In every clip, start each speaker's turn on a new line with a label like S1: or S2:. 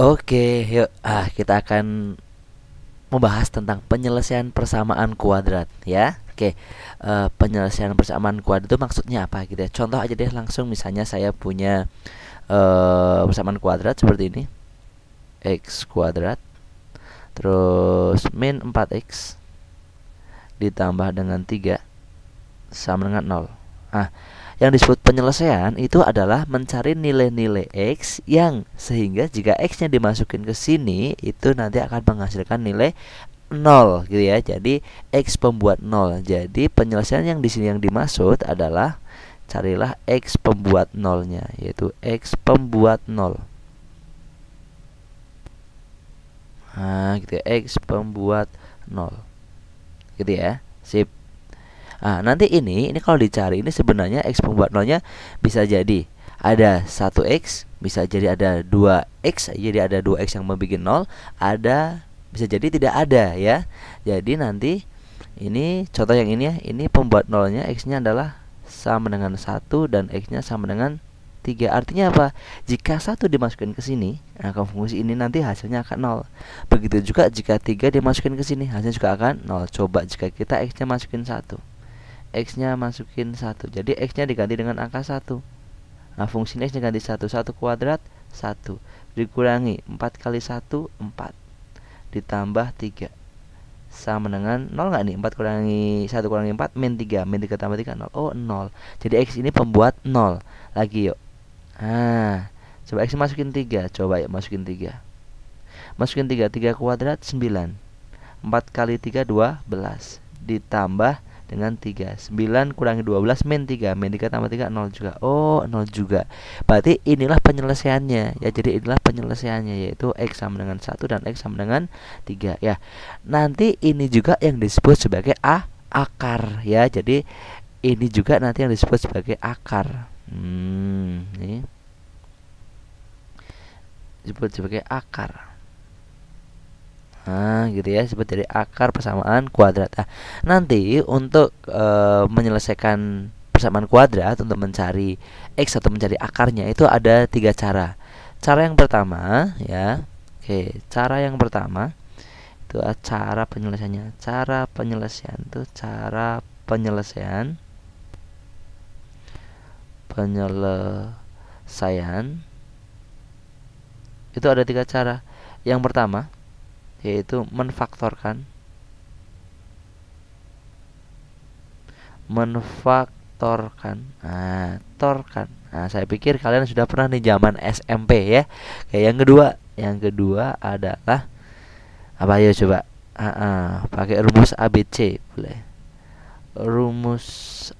S1: Oke, yuk ah kita akan membahas tentang penyelesaian persamaan kuadrat ya. Oke, uh, penyelesaian persamaan kuadrat itu maksudnya apa gitu ya? Contoh aja deh langsung misalnya saya punya uh, persamaan kuadrat seperti ini. x kuadrat terus min 4x ditambah dengan 3 sama dengan 0. Ah, yang disebut penyelesaian itu adalah mencari nilai-nilai X yang sehingga jika X-nya dimasukin ke sini itu nanti akan menghasilkan nilai 0 gitu ya. Jadi X pembuat 0. Jadi penyelesaian yang di sini yang dimaksud adalah carilah X pembuat 0-nya, yaitu X pembuat 0. Nah, gitu ya. X pembuat 0. Gitu ya. Sip. Nah, nanti ini ini kalau dicari ini sebenarnya x pembuat nolnya bisa jadi ada 1x, bisa jadi ada 2x, jadi ada 2x yang membuat nol, ada bisa jadi tidak ada ya. Jadi nanti ini contoh yang ini ya, ini pembuat nolnya x-nya adalah sama dengan satu dan x-nya sama dengan tiga Artinya apa? Jika satu dimasukkan ke sini, maka nah, fungsi ini nanti hasilnya akan nol. Begitu juga jika tiga dimasukkan ke sini, hasilnya juga akan nol. Coba jika kita x-nya masukin satu X-nya masukin 1. Jadi X-nya diganti dengan angka 1. Nah, fungsi X diganti 1. 1 kuadrat 1. Dikurangi 4 kali 1, 4. Ditambah 3. Sama dengan 0 nggak nih? 4 kurangi 1 kurangi 4, min 3. Min 3 tambah 3, 0. Oh, 0. Jadi X ini pembuat 0. Lagi yuk. Nah, coba X masukin 3. Coba yuk masukin 3. Masukin 3. 3 kuadrat 9. 4 kali 3, 12. Ditambah dengan 3 9 kurangi 12 min 3 min 3 tambah 3 0 juga oh 0 juga berarti inilah penyelesaiannya ya jadi inilah penyelesaiannya yaitu X sama dengan 1 dan X sama dengan 3 ya nanti ini juga yang disebut sebagai A akar ya jadi ini juga nanti yang disebut sebagai akar hmm, ini disebut sebagai akar Nah, gitu ya seperti dari akar persamaan kuadrat. Nah, nanti untuk e, menyelesaikan persamaan kuadrat untuk mencari x atau mencari akarnya itu ada tiga cara. Cara yang pertama ya. Oke, cara yang pertama itu ah, cara penyelesaiannya. Cara penyelesaian itu cara penyelesaian penyelesaian itu ada tiga cara. Yang pertama yaitu menfaktorkan menfaktorkan nah, torkan nah saya pikir kalian sudah pernah di zaman SMP ya kayak yang kedua yang kedua adalah apa ya coba uh -uh, pakai rumus ABC boleh rumus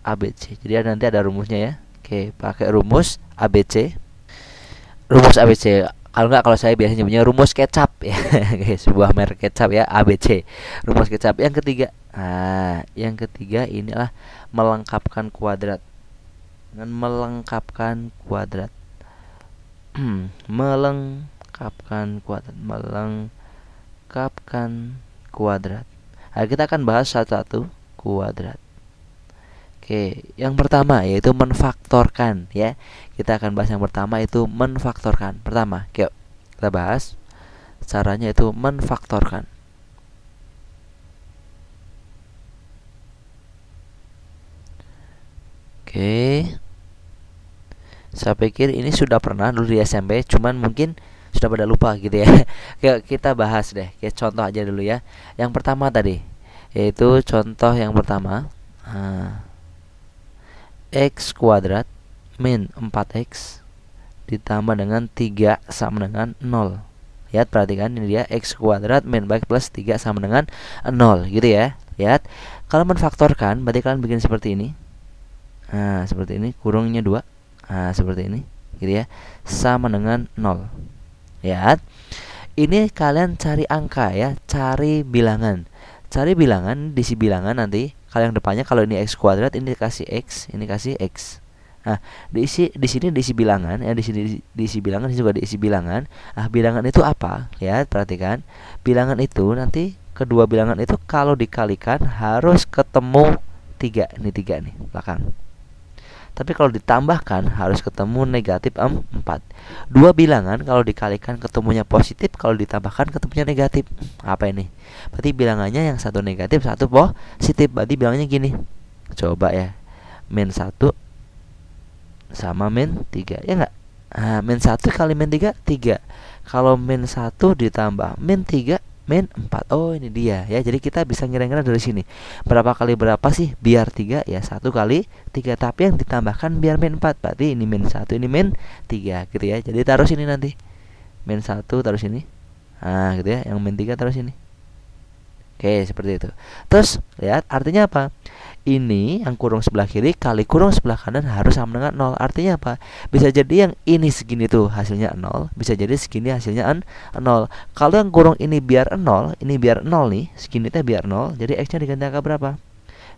S1: ABC jadi nanti ada rumusnya ya oke pakai rumus ABC rumus ABC kalau nggak kalau saya biasanya punya rumus kecap ya guys sebuah merek kecap ya ABC rumus kecap yang ketiga nah yang ketiga inilah melengkapkan kuadrat dengan melengkapkan kuadrat melengkapkan kuadrat melengkapkan kuadrat nah, kita akan bahas satu-satu kuadrat Oke, yang pertama yaitu menfaktorkan ya. Kita akan bahas yang pertama itu menfaktorkan. Pertama, yuk kita bahas caranya itu menfaktorkan. Oke. Saya pikir ini sudah pernah dulu di SMP, cuman mungkin sudah pada lupa gitu ya. Oke, kita bahas deh. Oke, contoh aja dulu ya. Yang pertama tadi yaitu contoh yang pertama. Nah, x kuadrat min 4x ditambah dengan 3 sama dengan 0 lihat perhatikan ini dia x kuadrat min baik plus 3 sama dengan 0 gitu ya lihat kalau menfaktorkan berarti kalian bikin seperti ini nah seperti ini kurungnya 2 nah seperti ini gitu ya sama dengan 0 lihat ini kalian cari angka ya cari bilangan cari bilangan di si bilangan nanti kalau yang depannya kalau ini x kuadrat ini dikasih x ini kasih x Nah, diisi di sini diisi bilangan ya di sini diisi bilangan di juga diisi bilangan. Ah, bilangan itu apa? Lihat, ya, perhatikan. Bilangan itu nanti kedua bilangan itu kalau dikalikan harus ketemu tiga ini tiga nih belakang. Tapi kalau ditambahkan harus ketemu negatif 4 Dua bilangan kalau dikalikan ketemunya positif Kalau ditambahkan ketemunya negatif Apa ini? Berarti bilangannya yang satu negatif satu positif Berarti bilangannya gini Coba ya Min 1 sama min 3 Ya enggak? Nah, min 1 kali min 3, 3 Kalau min 1 ditambah min 3 min 4 oh ini dia ya jadi kita bisa ngira-ngira dari sini berapa kali berapa sih biar tiga ya satu kali tiga tapi yang ditambahkan biar min 4 berarti ini min satu ini min tiga gitu ya jadi taruh sini nanti min satu taruh sini nah gitu ya yang min tiga taruh sini oke seperti itu terus lihat artinya apa ini yang kurung sebelah kiri kali kurung sebelah kanan harus sama dengan 0 artinya apa bisa jadi yang ini segini tuh hasilnya 0 bisa jadi segini hasilnya 0 kalau yang kurung ini biar 0 ini biar 0 nih segini teh biar 0 jadi x nya diganti angka berapa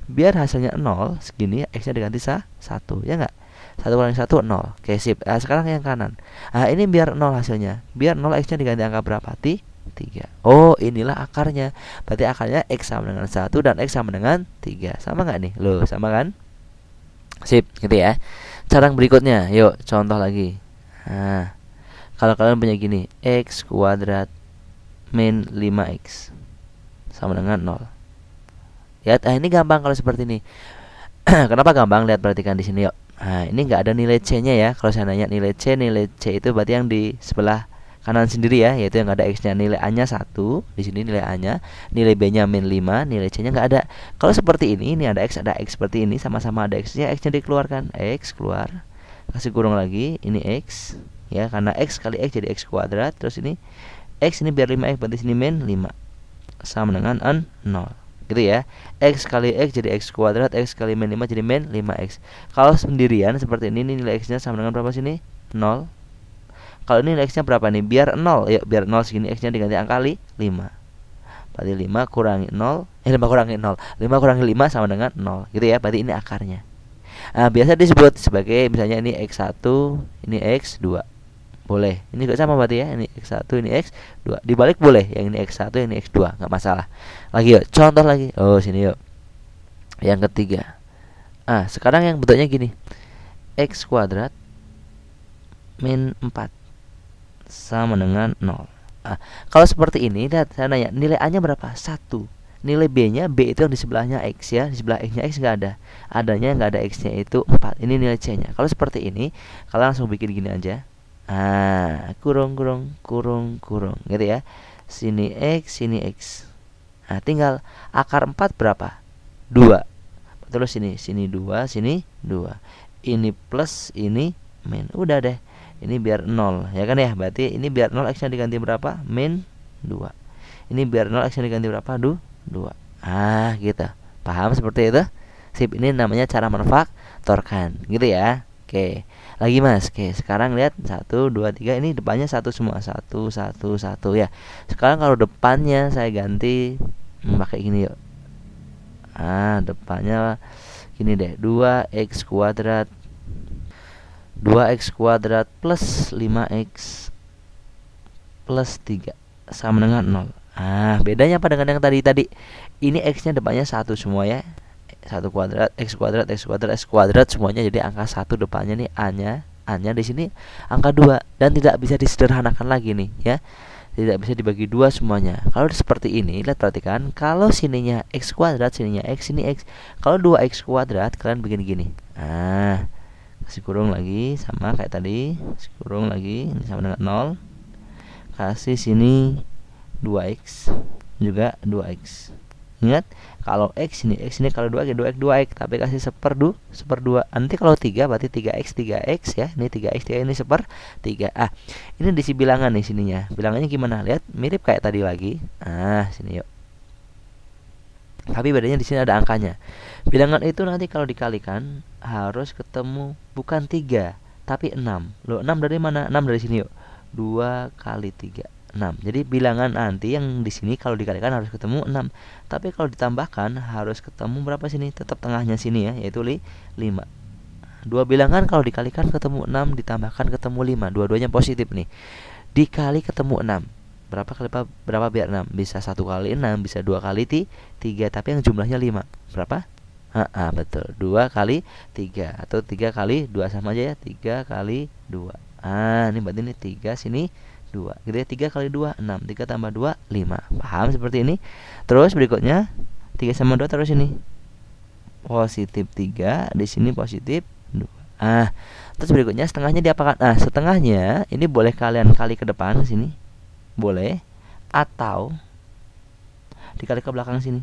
S1: biar hasilnya 0 segini x nya diganti 1 ya enggak satu kurang satu 0. oke sip nah, sekarang yang kanan nah, ini biar 0 hasilnya biar 0 x nya diganti angka berapa ti 3 Oh inilah akarnya Berarti akarnya X sama dengan 1 dan X sama dengan 3 Sama nggak nih? Loh sama kan? Sip gitu ya Cara berikutnya yuk contoh lagi Nah kalau kalian punya gini X kuadrat min 5X sama dengan 0 Ya, ah, ini gampang kalau seperti ini Kenapa gampang? Lihat perhatikan di sini yuk Nah ini nggak ada nilai C nya ya Kalau saya nanya nilai C Nilai C itu berarti yang di sebelah kanan sendiri ya yaitu yang ada x-nya nilai a-nya satu di sini nilai a-nya nilai b-nya min 5 nilai c-nya nggak ada kalau seperti ini ini ada x ada x seperti ini sama-sama ada x-nya x-nya dikeluarkan x keluar kasih kurung lagi ini x ya karena x kali x jadi x kuadrat terus ini x ini biar 5x berarti sini min 5 sama dengan n 0 gitu ya x kali x jadi x kuadrat x kali min 5 jadi min 5x kalau sendirian seperti ini, ini nilai x nya sama dengan berapa sini 0 kalau ini x-nya berapa nih biar 0 ya biar 0 segini x-nya diganti angka 5 berarti 5 kurangi 0 eh 5 kurangi 0 5 kurangi 5 sama dengan 0 gitu ya berarti ini akarnya nah, biasa disebut sebagai misalnya ini x1 ini x2 boleh ini juga sama berarti ya ini x1 ini x2 dibalik boleh yang ini x1 yang ini x2 nggak masalah lagi yuk contoh lagi oh sini yuk yang ketiga ah sekarang yang bentuknya gini x kuadrat min 4 sama dengan 0 nah, Kalau seperti ini, lihat saya nanya nilai A-nya berapa? 1 Nilai B-nya, B itu yang di sebelahnya X ya Di sebelah X-nya X nggak ada Adanya nggak ada X-nya itu 4 Ini nilai C-nya Kalau seperti ini, kalian langsung bikin gini aja Ah, kurung, kurung, kurung, kurung Gitu ya Sini X, sini X Nah, tinggal akar 4 berapa? 2 Terus sini, sini 2, sini 2 Ini plus, ini min Udah deh ini biar 0 ya kan ya berarti ini biar 0 x nya diganti berapa min 2 ini biar 0 x nya diganti berapa du 2 ah gitu paham seperti itu sip ini namanya cara menfaktorkan gitu ya oke lagi mas oke sekarang lihat 1 2 3 ini depannya 1 semua 1 1 1 ya sekarang kalau depannya saya ganti hmm, pakai gini yuk ah depannya gini deh 2x kuadrat 2x kuadrat plus 5x plus 3 sama dengan 0 Ah, bedanya apa dengan yang tadi tadi? Ini x-nya depannya satu semua ya. 1 kuadrat, x kuadrat, x kuadrat, x kuadrat semuanya jadi angka 1 depannya nih a-nya. A-nya di sini angka 2 dan tidak bisa disederhanakan lagi nih ya. Tidak bisa dibagi dua semuanya. Kalau seperti ini, lihat perhatikan, kalau sininya x kuadrat, sininya x, ini x. Kalau 2x kuadrat, kalian begini gini. Ah, kasih kurung lagi sama kayak tadi kasih kurung lagi ini sama dengan 0 kasih sini 2x juga 2x ingat kalau x ini x ini kalau 2 2x 2x tapi kasih seper 2 seper 2 nanti kalau 3 berarti 3x 3x ya ini 3x 3 ini seper 3 ah ini disi bilangan nih sininya bilangannya gimana lihat mirip kayak tadi lagi ah sini yuk tapi bedanya di sini ada angkanya. Bilangan itu nanti kalau dikalikan harus ketemu bukan 3, tapi 6. Loh, 6 dari mana? 6 dari sini yuk. 2 kali 3. 6. Jadi bilangan nanti yang di sini kalau dikalikan harus ketemu 6. Tapi kalau ditambahkan harus ketemu berapa sini? Tetap tengahnya sini ya, yaitu li 5. Dua bilangan kalau dikalikan ketemu 6, ditambahkan ketemu 5. Dua-duanya positif nih. Dikali ketemu 6 berapa kali berapa biar 6 bisa satu kali 6 bisa dua kali tiga 3 tapi yang jumlahnya 5 berapa ha, betul dua kali tiga atau tiga kali dua sama aja ya tiga kali dua ah ini berarti ini tiga sini dua gitu ya 3 kali dua enam tiga tambah dua lima paham seperti ini terus berikutnya tiga sama dua terus ini positif tiga di sini positif 2 ah terus berikutnya setengahnya diapakan ah setengahnya ini boleh kalian kali ke depan sini boleh atau dikali ke belakang sini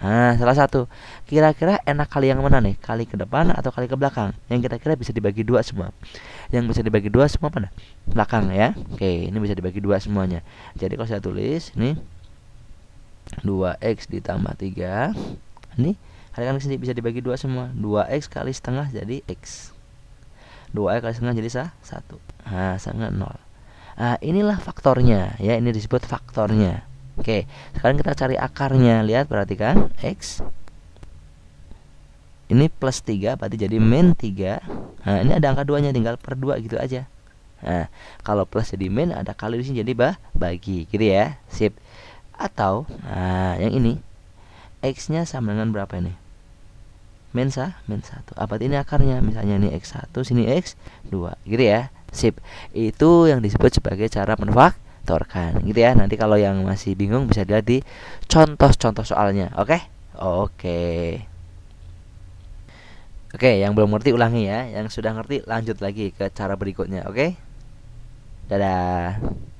S1: Nah, salah satu. Kira-kira enak kali yang mana nih? Kali ke depan atau kali ke belakang? Yang kira-kira bisa dibagi dua semua. Yang bisa dibagi dua semua mana? Belakang ya. Oke, ini bisa dibagi dua semuanya. Jadi kalau saya tulis ini 2x ditambah 3. Ini kali kan sini bisa dibagi dua semua. 2x kali setengah jadi x. 2x kali setengah jadi sah satu. Nah, sangat nol uh, inilah faktornya ya ini disebut faktornya oke sekarang kita cari akarnya lihat perhatikan x ini plus 3 berarti jadi min 3 nah ini ada angka duanya tinggal per 2 gitu aja nah kalau plus jadi min ada kali di sini jadi bah bagi gitu ya sip atau nah yang ini x nya sama dengan berapa ini min sa min 1 apa ah, ini akarnya misalnya ini x1 sini x2 gitu ya Sip. Itu yang disebut sebagai cara menfaktorkan gitu ya. Nanti kalau yang masih bingung bisa dilihat di contoh-contoh soalnya. Oke? Okay? Oke. Okay. Oke, okay, yang belum ngerti ulangi ya. Yang sudah ngerti lanjut lagi ke cara berikutnya, oke? Okay? Dadah.